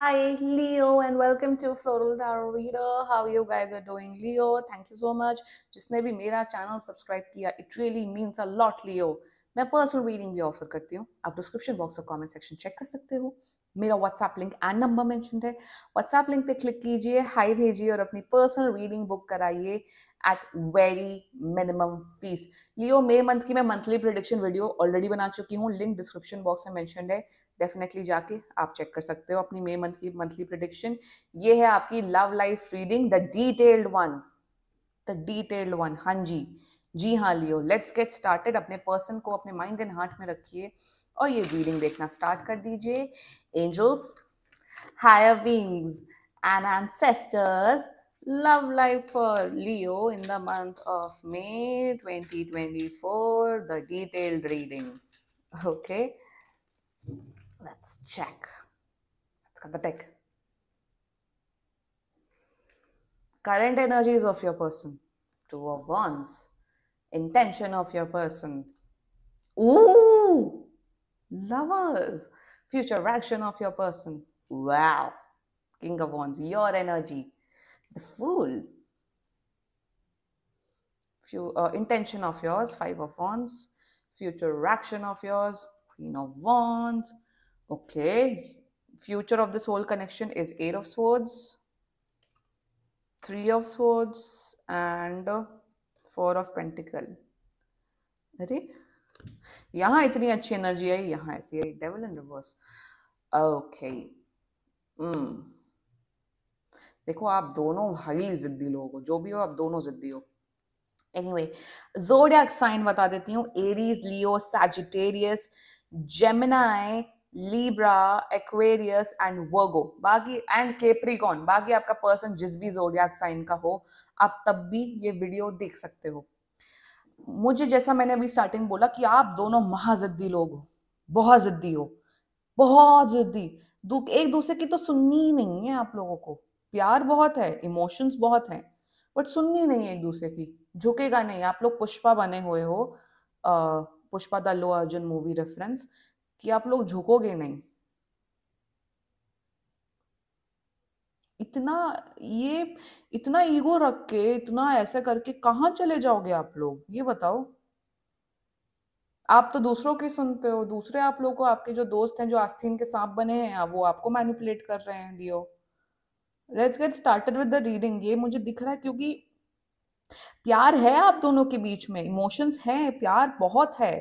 Hi, Leo, and welcome to Floral Tarot Reader. How you guys are doing, Leo? Thank you so much. जिसने भी मेरा channel channel, किया, it really means a lot, Leo. मैं personal reading भी offer करती हूँ. आप description box और कमेंट सेक्शन चेक कर मेरा WhatsApp link and number mention है व्हाट्सएप लिंक पे क्लिक कीजिए हाई भेजिए और अपनी पर्सनल रीडिंग बुक कराइए at very minimum fees Leo May month की मैं मंथली प्रोडिक्शन वीडियो ऑलरेडी बना चुकी हूँ लिंक डिस्क्रिप्शन बॉक्स में मैंशन है डेफिनेटली जाके आप चेक कर सकते हो अपनी मे मंथ की मंथली प्रोडिक्शन ये है आपकी love life reading the detailed one the detailed one हाँ जी जी हाँ लियो लेट्स गेट स्टार्टेड अपने पर्सन को अपने माइंड एंड हार्ट में रखिए और ये रीडिंग देखना स्टार्ट कर दीजिए angels higher beings, and ancestors love life for Leo in the month of May 2024. The detailed reading. Okay, let's check. Let's get the deck. Current energies of your person, two of wands, intention of your person. Ooh, lovers, future action of your person. Wow. King of Wands, your energy. The Fool. Few, uh, intention of yours, Five of Wands. Future action of yours, Queen of Wands. Okay. Future of this whole connection is Eight of Swords, Three of Swords, and Four of Pentacle. Ready? यहाँ इतनी अच्छी energy आई यहाँ ऐसी आई devil in reverse okay देखो आप दोनों हाईली जिद्दी लोग हो जो भी हो आप दोनों जिद्दी हो एनीवे जोडियाक साइन बता देती हूँ Aries Leo Sagittarius Gemini Libra Aquarius and Virgo बाकी एंड केप्रिकॉन बाकी आपका पर्सन जिस भी जोडियाक साइन का हो आप तब भी ये वीडियो देख सकते हो मुझे जैसा मैंने अभी स्टार्टिंग बोला कि आप दोनों महाजिद्दी लोग हो बहुत जिद्दी हो बहुत जिद्दी एक दूसरे की तो सुननी ही नहीं है आप लोगों को प्यार बहुत है इमोशंस बहुत हैं बट सुननी नहीं है एक दूसरे की झुकेगा नहीं आप लोग पुष्पा बने हुए हो Pushpa the Allu Arjun movie reference कि आप लोग झुकोगे नहीं इतना ये इतना ईगो रख के इतना ऐसा करके कहाँ चले जाओगे आप लोग ये बताओ आप तो दूसरों के सुनते हो दूसरे आप लोगों को आपके जो दोस्त हैं जो आस्थीन के सांप बने हैं वो आपको मैनिपुलेट कर रहे हैं Leo let's get started with the reading ये मुझे दिख रहा है क्योंकि प्यार है आप दोनों के बीच में इमोशंस हैं प्यार बहुत है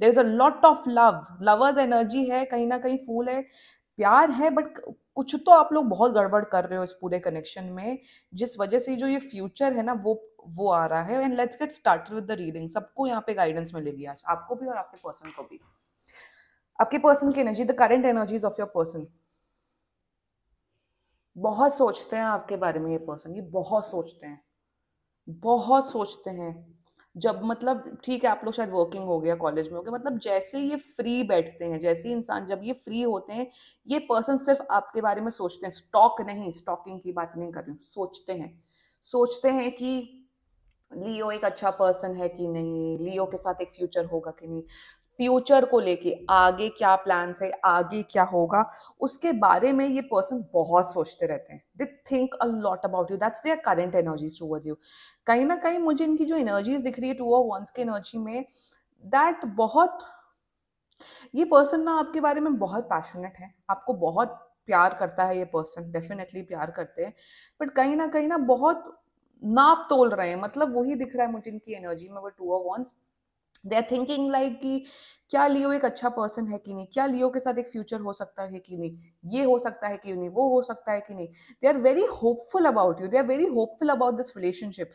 there is a lot of love lovers energy है कहीं ना कहीं फूल है प्यार है बट कुछ तो आप लोग बहुत गड़बड़ कर रहे हो इस पूरे कनेक्शन में जिस वजह से जो ये फ्यूचर है ना वो वो आ रहा है and let's get started with the reading सबको यहाँ पे गाइडेंस मिलेगी आज आपको भी और आपके पर्सन को भी आपके पर्सन की energy the current energies of your person बहुत सोचते हैं आपके बारे में ये पर्सन ये बहुत सोचते हैं बहुत सोचते हैं जब मतलब ठीक है आप लोग शायद वर्किंग हो गया कॉलेज में हो गया मतलब जैसे ये फ्री बैठते हैं जैसे इंसान जब ये फ्री होते हैं ये पर्सन सिर्फ आपके बारे में सोचते हैं स्टॉक नहीं स्टॉकिंग की बात नहीं कर रही सोचते हैं सोचते हैं कि लियो एक अच्छा पर्सन है कि नहीं लियो के साथ एक फ्यूचर होगा कि नहीं फ्यूचर को लेके आगे क्या प्लान है आगे क्या होगा उसके बारे में ये पर्सन बहुत सोचते रहते हैं they think a lot about you that's their current energies towards you कहीं ना कहीं मुझे इनकी जो एनर्जीज दिख रही है टू ऑफ वंस की एनर्जी में दैट बहुत ये पर्सन ना आपके बारे में बहुत पैशनेट है आपको बहुत प्यार करता है ये पर्सन डेफिनेटली प्यार करते हैं बट कहीं ना कहीं ना बहुत नाप तोल रहे हैं मतलब वही दिख रहा है मुझे इनकी एनर्जी में वो two of wands they are thinking like कि क्या लियो एक अच्छा पर्सन है कि नहीं क्या लियो के साथ एक फ्यूचर हो सकता है कि नहीं ये हो सकता है कि नहीं वो हो सकता है कि नहीं they are very hopeful about you they are very hopeful about this relationship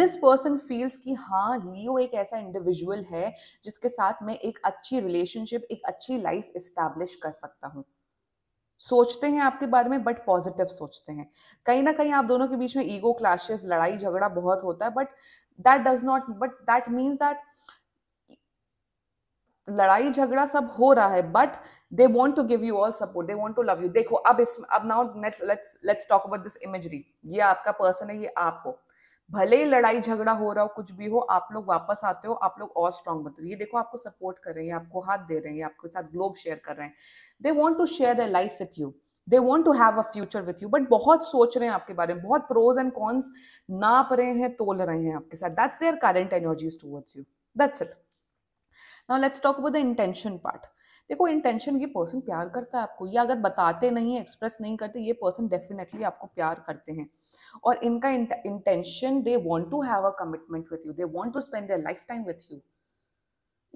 this person feels कि हाँ लियो एक ऐसा इंडिविजुअल है जिसके साथ मैं एक अच्छी रिलेशनशिप एक अच्छी लाइफ इस्टेब्लिश कर सकता हूँ सोचते हैं आपके बारे में बट पॉजिटिव सोचते हैं कहीं ना कहीं आप दोनों के बीच में ईगो क्लाशेस लड़ाई झगड़ा बहुत होता है but that does not but that means that लड़ाई झगड़ा सब हो रहा है but they want to give you all support they want to love you देखो अब इस अब now let's let's talk about this imagery ये आपका पर्सन है ये आप हो भले ही लड़ाई झगड़ा हो रहा हो कुछ भी हो आप लोग वापस आते हो आप लोग और स्ट्रांग बनते हो ये देखो आपको सपोर्ट कर रहे हैं आपको हाथ दे रहे हैं आपके साथ ग्लोब शेयर कर रहे हैं they want to share the life with you they want to have a future with you but बहुत सोच रहे हैं आपके बारे में बहुत प्रोज एंड कॉन्स नाप रहे हैं तोल रहे हैं आपके साथ that's their current energies towards you that's it now let's talk about the intention part देखो इंटेंशन ये पर्सन प्यार करता है आपको ये अगर बताते नहीं है एक्सप्रेस नहीं करते ये पर्सन डेफिनेटली आपको प्यार करते हैं और इनका intention they want to have a commitment with you they want to spend their life time with you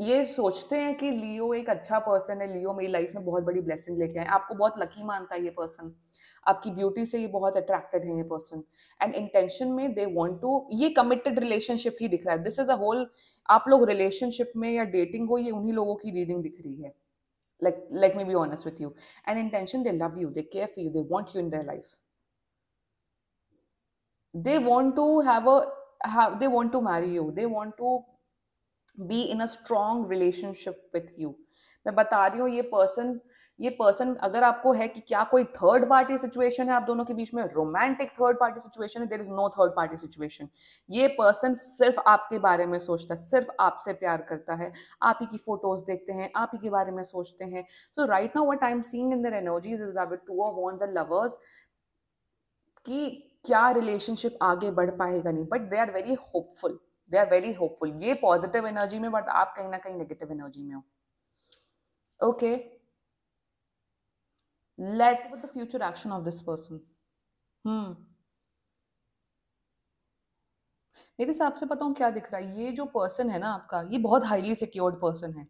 ये सोचते हैं कि लियो एक अच्छा पर्सन है लियो मेरी लाइफ में बहुत बड़ी ब्लेसिंग लेके आए आपको बहुत लकी मानता है ये पर्सन आपकी ब्यूटी से ये बहुत अट्रैक्टेड है ये पर्सन एंड इंटेंशन में दे वांट टू ये कमिटेड रिलेशनशिप ही दिख रहा है दिस इज अ होल आप लोग रिलेशनशिप में या डेटिंग हो ये उन्हीं लोगों की रीडिंग दिख रही है like let me be honest with you and intention they love you they care for you they want you in their life they want to have a they want to marry you they want to be in a strong relationship with you मैं बता रही हूँ ये person ये person अगर आपको है कि क्या कोई थर्ड पार्टी सिचुएशन है आप दोनों के बीच में रोमांटिक थर्ड पार्टी सिचुएशन है there is no third party situation ये पर्सन सिर्फ आपके बारे में सोचता है सिर्फ आपसे प्यार करता है आप ही की फोटोज देखते हैं आप ही के बारे में सोचते हैं so right now what I am seeing in their energies is two of and lovers कि क्या रिलेशनशिप आगे बढ़ पाएगा नहीं but they are very hopeful they are very hopeful ये पॉजिटिव एनर्जी में बट आप कहीं ना कहीं नेगेटिव एनर्जी में हो okay let's future action of this person hmm मेरे हिसाब से पता हूँ क्या दिख रहा है ये जो पर्सन है ना आपका ये बहुत हाईली सिक्योर्ड पर्सन है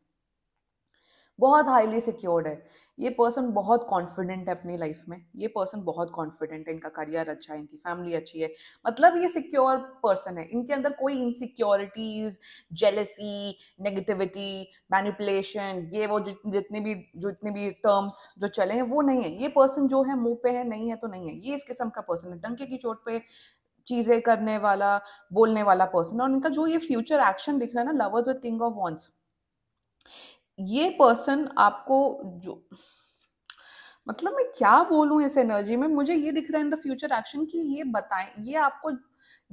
बहुत हाईली सिक्योर्ड है ये पर्सन बहुत कॉन्फिडेंट है अपनी लाइफ में ये पर्सन बहुत कॉन्फिडेंट है इनका करियर अच्छा है इनकी फैमिली अच्छी है मतलब ये सिक्योर पर्सन है इनके अंदर कोई इनसिक्योरिटीज जेलेसी नेगेटिविटी मैनिपुलेशन ये वो जित, जितने भी जो भी टर्म्स जो चले हैं वो नहीं है ये पर्सन जो है मुंह पे है नहीं है तो नहीं है ये इस किस्म का पर्सन है डंके की चोट पे चीजें करने वाला बोलने वाला पर्सन और इनका जो ये फ्यूचर एक्शन दिख रहा है ना lovers with king of wands ये पर्सन आपको जो मतलब मैं क्या बोलूं इस एनर्जी में मुझे ये दिख रहा है इन द फ्यूचर एक्शन कि ये बताएं ये आपको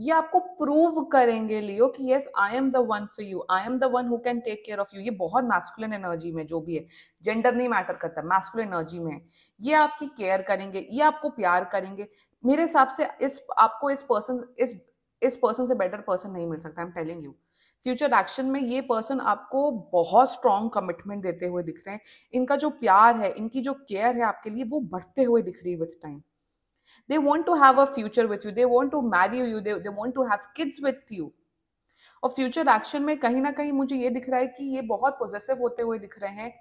ये आपको प्रूव करेंगे लियो कि yes I am the one for you I am the one who can take care of you ये बहुत मैस्कुलिन एनर्जी में जो भी है जेंडर नहीं मैटर करता मैस्कुलिन एनर्जी में ये आपकी केयर करेंगे ये आपको प्यार करेंगे मेरे हिसाब से इस आपको इस पर्सन इस इस पर्सन से बेटर पर्सन नहीं मिल सकता I am telling you future action में ये पर्सन आपको बहुत स्ट्रॉन्ग कमिटमेंट देते हुए दिख रहे हैं इनका जो प्यार है इनकी जो केयर है आपके लिए वो बढ़ते हुए दिख रही है with time they want to have a future with you they want to marry you they want to have kids with you और फ्यूचर एक्शन में कहीं ना कहीं मुझे ये दिख रहा है कि ये बहुत पॉजिटिव होते हुए दिख रहे हैं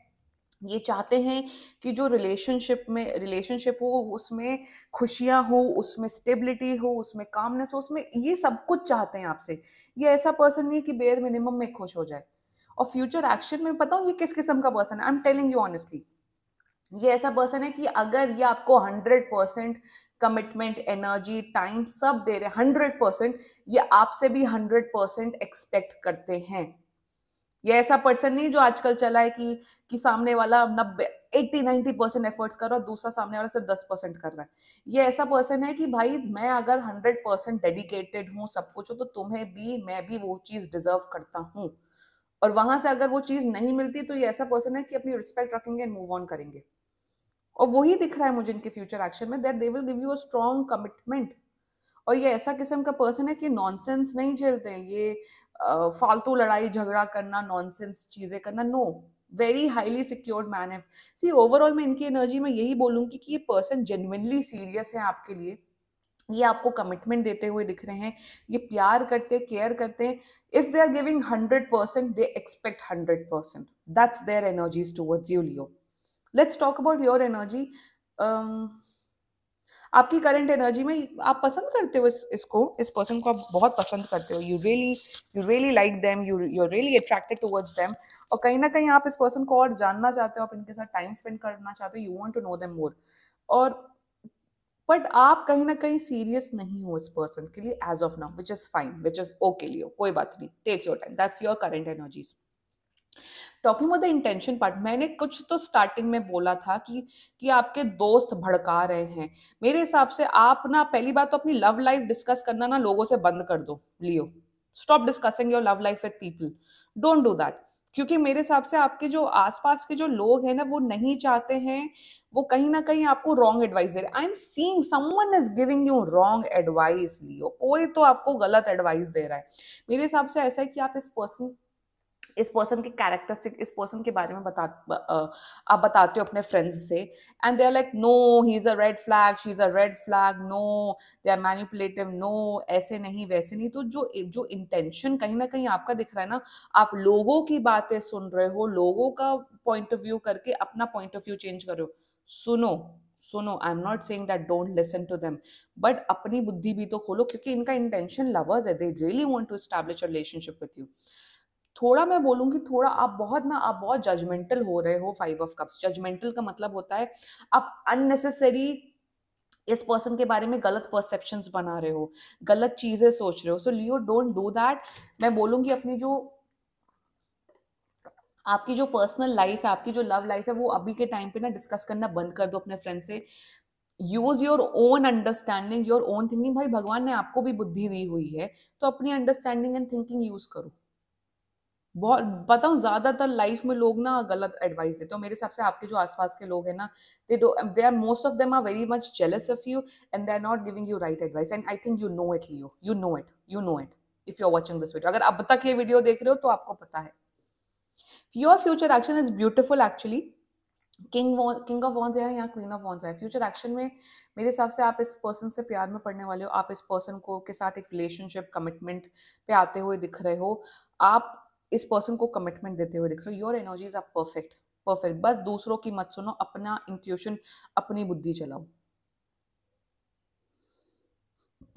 ये चाहते हैं कि जो रिलेशनशिप में रिलेशनशिप हो उसमें खुशियाँ हो उसमें स्टेबिलिटी हो उसमें कामनेस हो उसमें ये सब कुछ चाहते हैं आपसे ये ऐसा पर्सन नहीं है कि बेयर मिनिमम में खुश हो जाए और फ्यूचर एक्शन में पता हूँ ये किस किस्म का पर्सन है I am telling you honestly ये ऐसा पर्सन है कि अगर ये आपको hundred percent commitment energy time सब दे रहे हंड्रेड परसेंट ये आपसे भी हंड्रेड परसेंट एक्सपेक्ट करते हैं ये ऐसा पर्सन नहीं जो आजकल चला है कि कि सामने वाला नब्बे एट्टी नाइन्टी परसेंट एफर्ट्स कर रहा है दूसरा सामने वाला सिर्फ दस परसेंट कर रहा है ये ऐसा पर्सन है कि भाई मैं अगर हंड्रेड परसेंट डेडिकेटेड हूँ सब कुछ हो तो तुम्हें भी मैं भी वो चीज़ डिजर्व करता हूँ और वहां से अगर वो चीज़ नहीं मिलती तो ये ऐसा पर्सन है कि अपनी रिस्पेक्ट रखेंगे एंड मूव ऑन करेंगे और वही दिख रहा है मुझे इनके फ्यूचर एक्शन में that they will give you a strong commitment और ये ऐसा किस्म का पर्सन है कि नॉनसेंस नहीं झेलते हैं ये फालतू लड़ाई झगड़ा करना नॉनसेंस चीज़ें करना no very highly secured man है सी ओवरऑल मैं इनकी एनर्जी में यही बोलूंगी कि ये पर्सन जेनुनली सीरियस है आपके लिए ये आपको कमिटमेंट देते हुए दिख रहे हैं ये प्यार करते केयर करते हैं if they are giving hundred percent they expect hundred percent that's their energies towards you Leo let's talk about your energy आपकी करंट एनर्जी में आप पसंद करते हो इस, इसको इस पर्सन को आप बहुत पसंद करते हो you really you really like them you you really attracted towards them और कहीं ना कहीं आप इस पर्सन को और जानना चाहते हो आप इनके साथ टाइम स्पेंड करना चाहते हो you want to know them more और बट आप कहीं ना कहीं सीरियस नहीं हो इस पर्सन के लिए as of now which is fine which is okay Leo कोई बात नहीं take your time that's your current energies talking with the intention part मैंने कुछ तो स्टार्टिंग में बोला था कि कि आपके दोस्त भड़का रहे हैं मेरे हिसाब से आप ना पहली बात तो अपनी लव लाइफ डिस्कस करना ना लोगों से बंद कर दो Leo stop discussing your love life with people don't do that क्योंकि मेरे हिसाब से आपके जो आसपास के जो लोग हैं ना वो नहीं चाहते हैं वो कहीं ना कहीं आपको रॉन्ग एडवाइस दे रहे I am seeing someone is giving you wrong advice Leo कोई तो आपको गलत एडवाइस दे रहा है मेरे हिसाब से ऐसा है कि आप इस पर्सन इस पर्सन के कैरेक्टरिस्टिक इस पर्सन के बारे में बता आप बताते हो अपने फ्रेंड्स से and they are like no he is a red flag she is a red flag no they are manipulative no ऐसे नहीं वैसे नहीं तो जो जो इंटेंशन कहीं ना कहीं आपका दिख रहा है ना आप लोगों की बातें सुन रहे हो लोगों का पॉइंट ऑफ व्यू करके अपना पॉइंट ऑफ व्यू चेंज करो सुनो सुनो I am not saying that don't listen to them but अपनी बुद्धि भी तो खोलो क्योंकि इनका इंटेंशन लवर्स है they really want to establish a relationship with you थोड़ा मैं बोलूँगी थोड़ा आप बहुत ना आप बहुत जजमेंटल हो रहे हो फाइव ऑफ कप्स जजमेंटल का मतलब होता है आप अननेसेसरी इस पर्सन के बारे में गलत परसेप्शन बना रहे हो गलत चीज़ें सोच रहे हो so Leo don't do that मैं बोलूँगी अपनी जो आपकी जो पर्सनल लाइफ है आपकी जो लव लाइफ है वो अभी के टाइम पे ना डिस्कस करना बंद कर दो अपने फ्रेंड से use your own understanding your own thinking भाई भगवान ने आपको भी बुद्धि दी हुई है तो अपनी अंडरस्टैंडिंग एंड थिंकिंग यूज करो बहुत बताऊँ ज़्यादातर लाइफ में लोग ना गलत एडवाइस देते हो तो मेरे हिसाब से आपके जो आसपास के लोग हैं ना they do they are most of them are very much jealous of you and they are not giving you right advice and I think you know it Leo you know it you know it if you are watching this video अगर अब तक ये video देख रहे हो तो आपको पता है your future action is beautiful actually king king of wands है या क्वीन ऑफ वॉन्स है फ्यूचर एक्शन में मेरे हिसाब से आप इस पर्सन से प्यार में पड़ने वाले हो आप इस पर्सन को के साथ एक रिलेशनशिप कमिटमेंट पे आते हुए दिख रहे हो आप इस पर्सन को कमिटमेंट देते हुए दिख रहे हो your energies are perfect perfect बस दूसरों की मत सुनो अपना इंट्यूशन अपनी बुद्धि चलाओ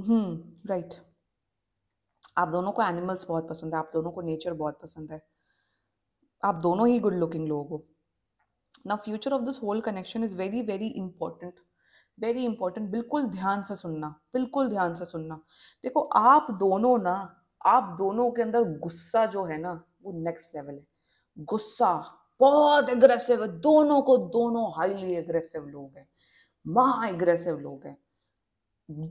हम्म राइट right. आप दोनों को एनिमल्स बहुत पसंद है आप दोनों को नेचर बहुत पसंद है आप दोनों ही गुड लुकिंग लोग हो ना future of this whole connection is very very important very important बिल्कुल ध्यान से सुनना बिल्कुल ध्यान से सुनना देखो आप दोनों ना आप दोनों के अंदर गुस्सा जो है ना वो नेक्स्ट लेवल है गुस्सा बहुत एग्रेसिव है दोनों को दोनों हाईली एग्रेसिव लोग हैं महा एग्रेसिव लोग हैं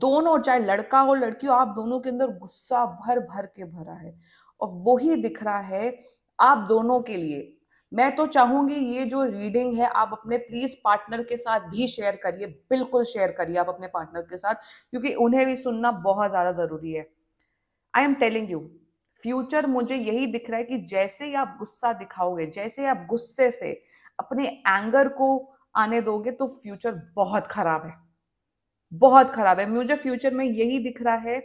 दोनों चाहे लड़का हो लड़की हो आप दोनों के अंदर गुस्सा भर भर के भरा है और वही दिख रहा है आप दोनों के लिए मैं तो चाहूंगी ये जो रीडिंग है आप अपने प्लीज पार्टनर के साथ भी शेयर करिए बिल्कुल शेयर करिए आप अपने पार्टनर के साथ क्योंकि उन्हें भी सुनना बहुत ज्यादा जरूरी है I am telling you future मुझे यही दिख रहा है कि जैसे ही आप गुस्सा दिखाओगे जैसे ही आप गुस्से से अपने एंगर को आने दोगे तो फ्यूचर बहुत खराब है बहुत खराब है मुझे फ्यूचर में यही दिख रहा है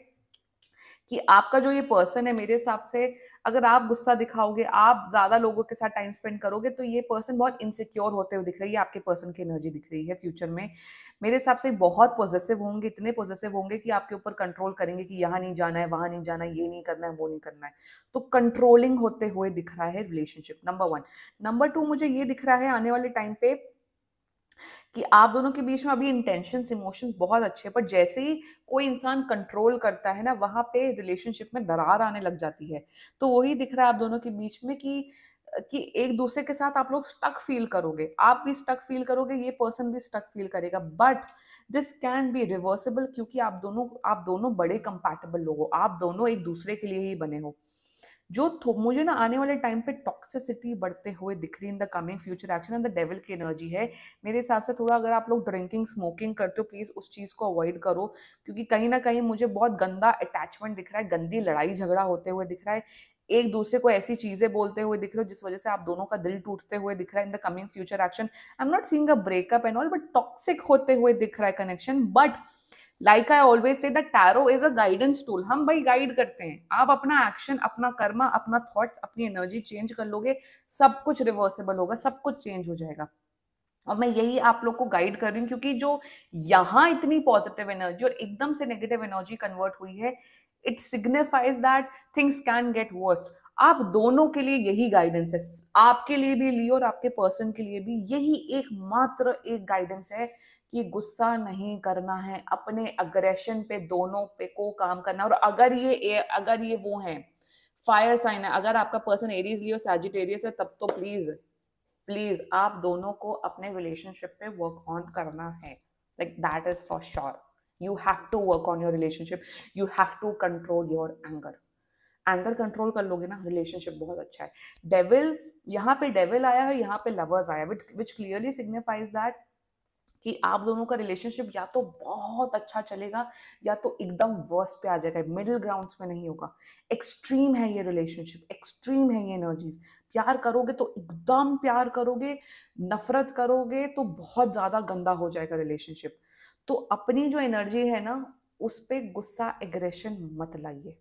कि आपका जो ये पर्सन है मेरे हिसाब से अगर आप गुस्सा दिखाओगे आप ज्यादा लोगों के साथ टाइम स्पेंड करोगे तो ये पर्सन बहुत इनसिक्योर होते हुए दिख रही है आपके पर्सन की एनर्जी दिख रही है फ्यूचर में मेरे हिसाब से बहुत पॉजिटिव होंगे इतने पॉजिटिव होंगे कि आपके ऊपर कंट्रोल करेंगे कि यहाँ नहीं जाना है वहां नहीं जाना है ये नहीं करना है वो नहीं करना है तो कंट्रोलिंग होते हुए दिख रहा है relationship number one number two मुझे ये दिख रहा है आने वाले टाइम पे कि आप दोनों के बीच में अभी इंटेंशन इमोशंस बहुत अच्छे हैं पर जैसे ही कोई इंसान कंट्रोल करता है ना वहां पे रिलेशनशिप में दरार आने लग जाती है तो वही दिख रहा है आप दोनों के बीच में कि कि एक दूसरे के साथ आप लोग स्टक फील करोगे आप भी स्टक फील करोगे ये पर्सन भी स्टक फील करेगा but this can be reversible क्योंकि आप दोनों आप दोनों बड़े कंपैटिबल लोग हो आप दोनों एक दूसरे के लिए ही बने हो जो मुझे ना आने वाले टाइम पे टॉक्सिसिटी बढ़ते हुए दिख रही in the coming future action and the devil की एनर्जी है मेरे हिसाब से थोड़ा अगर आप लोग ड्रिंकिंग स्मोकिंग करते हो प्लीज़ उस चीज़ को अवॉइड करो क्योंकि कहीं ना कहीं मुझे बहुत गंदा अटैचमेंट दिख रहा है गंदी लड़ाई झगड़ा होते हुए दिख रहा है एक दूसरे को ऐसी चीजें बोलते हुए दिख रहे हो जिस वजह से आप दोनों का दिल टूटते हुए दिख रहा है in the coming future action I am not seeing a breakup and all but toxic होते हुए दिख रहा है connection but like I always say tarot is a guidance tool हम भाई गाइड करते हैं आप अपना एक्शन अपना कर्मा अपना थॉट्स अपनी एनर्जी चेंज कर लोगे सब कुछ रिवर्सेबल होगा सब कुछ चेंज हो जाएगा और मैं यही आप लोग को गाइड कर रही हूँ क्योंकि जो यहाँ इतनी पॉजिटिव एनर्जी और एकदम से नेगेटिव एनर्जी कन्वर्ट हुई है it signifies that things can get worst आप दोनों के लिए यही गाइडेंस है आपके लिए भी लियो और आपके पर्सन के लिए भी यही एक मात्र एक गाइडेंस है कि गुस्सा नहीं करना है अपने अग्रेशन पे दोनों पे को काम करना और अगर ये अगर ये वो है फायर साइन है अगर आपका पर्सन एरीज लियो सैजिटेरियस है तब तो प्लीज प्लीज आप दोनों को अपने रिलेशनशिप पे वर्क ऑन करना है like that is for sure you have to work on your relationship you have to control your anger anger control कर लोगे ना रिलेशनशिप बहुत अच्छा है डेविल यहाँ पे डेविल आया है यहाँ पे लवर्स आया विच क्लियरली सिग्निफाइज दैट कि आप दोनों का रिलेशनशिप या तो बहुत अच्छा चलेगा या तो एकदम वर्स पे आ जाएगा मिडिल ग्राउंड्स में नहीं होगा एक्सट्रीम है ये रिलेशनशिप एक्सट्रीम है ये एनर्जीज प्यार करोगे तो एकदम प्यार करोगे नफरत करोगे तो बहुत ज़्यादा गंदा हो जाएगा रिलेशनशिप तो अपनी जो एनर्जी है ना उस पर गुस्सा एग्रेशन मत लाइए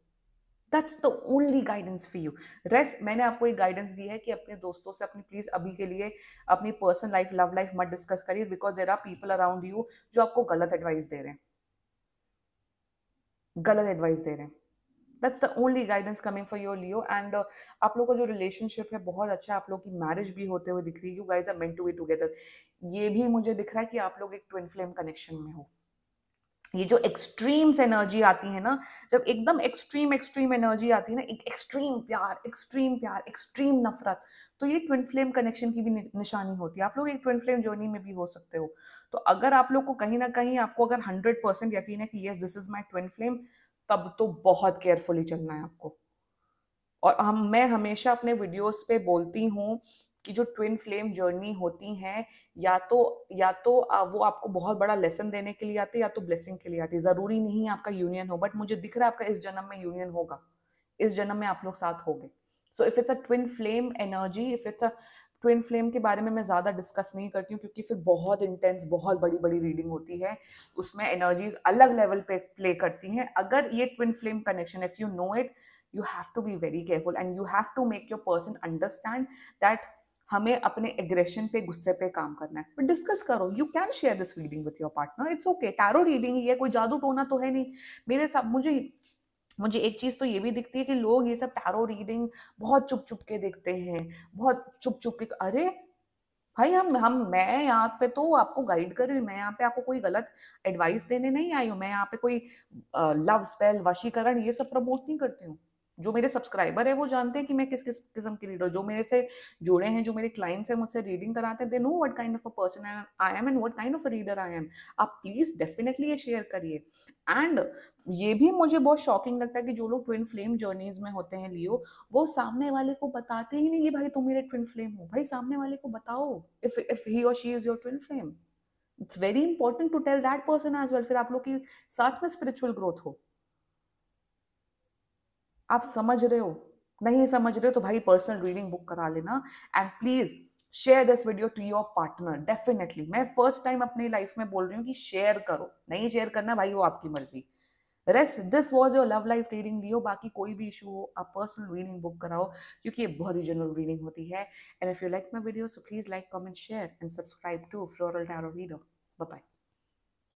that's the only guidance for you rest मैंने आपको एक गाइडेंस दी है कि अपने दोस्तों से अपनी प्लीज़ अभी के लिए अपनी पर्सनल लाइफ लव लाइफ मत डिस्कस करिए because there are people around you जो आपको गलत एडवाइस दे रहे हैं गलत एडवाइस दे रहे हैं that's the only guidance coming for your Leo and आप लोग का जो रिलेशनशिप है बहुत अच्छा आप लोग की मैरिज भी होते हुए दिख रही है you guys are meant to be together ये भी मुझे दिख रहा है कि आप लोग एक ट्विन फ्लेम कनेक्शन में हो ये जो एक्सट्रीम्स एनर्जी आती है ना जब एकदम एक्सट्रीम एक्सट्रीम एनर्जी आती है ना एक एक्सट्रीम प्यार एक्सट्रीम प्यार एक्सट्रीम नफरत तो ये ट्विन फ्लेम कनेक्शन की भी निशानी होती है आप लोग एक ट्विन फ्लेम जर्नी में भी हो सकते हो तो अगर आप लोग को कहीं ना कहीं आपको अगर हंड्रेड परसेंट यकीन है कि yes this is my twin flame तब तो बहुत केयरफुली चलना है आपको और हम मैं हमेशा अपने वीडियोस पे बोलती हूँ कि जो ट्विन फ्लेम जर्नी होती हैं या तो या तो वो आपको बहुत बड़ा लेसन देने के लिए आती है या तो ब्लेसिंग के लिए आती है ज़रूरी नहीं है आपका यूनियन हो बट मुझे दिख रहा है आपका इस जन्म में यूनियन होगा इस जन्म में आप लोग साथ गए so if it's a twin flame energy if it's a twin flame के बारे में मैं ज़्यादा डिस्कस नहीं करती हूँ क्योंकि फिर बहुत इंटेंस बहुत बड़ी बड़ी रीडिंग होती है उसमें एनर्जीज अलग लेवल पे प्ले करती हैं अगर ये twin flame connection if you know it you have to be very careful and you have to make your person understand that हमें अपने एग्रेशन पे गुस्से पे काम करना है डिस्कस करो you can share this reading with your partner it's okay tarot reading ही है कोई जादू टोना तो है नहीं मेरे सब मुझे मुझे एक चीज़ तो ये भी दिखती है कि लोग ये सब टैरो रीडिंग बहुत चुप चुप के देखते हैं बहुत चुप चुप के अरे भाई हम हम मैं यहाँ पे तो आपको गाइड कर रही हूँ मैं यहाँ पे आपको कोई गलत एडवाइस देने नहीं आई हूँ मैं यहाँ पे कोई लव स्पेल वशीकरण ये सब प्रमोट नहीं करती हूँ जो मेरे सब्सक्राइबर है वो जानते हैं कि मैं किस किस किस्म की रीडर जो मेरे से जुड़े हैं जो मेरे क्लाइंट्स हैं मुझसे रीडिंग कराते हैं they know what kind of a person I am and what kind of a reader I am आप प्लीज डेफिनेटली ये शेयर करिए एंड ये भी मुझे बहुत शॉकिंग लगता है कि जो लोग ट्विन फ्लेम जर्नीज में होते हैं लियो वो सामने वाले को बताते ही नहीं कि भाई तुम मेरे ट्विन फ्लेम हो भाई सामने वाले को बताओ इफ इफ ही और she is your twin flame it's very important to tell that person as well फिर आप लोग की साथ में स्पिरिचुअल ग्रोथ हो आप समझ रहे हो नहीं समझ रहे हो तो भाई पर्सनल रीडिंग बुक करा लेना and please share this video to your partner definitely मैं फर्स्ट टाइम अपनी लाइफ में बोल रही हूँ कि शेयर करो नहीं शेयर करना भाई वो आपकी मर्जी rest this was your love life reading Leo बाकी कोई भी इशू हो आप पर्सनल रीडिंग बुक कराओ क्योंकि ये बहुत ही जनरल रीडिंग होती है and if you like my video so please like comment share and subscribe to Floral Tarot bye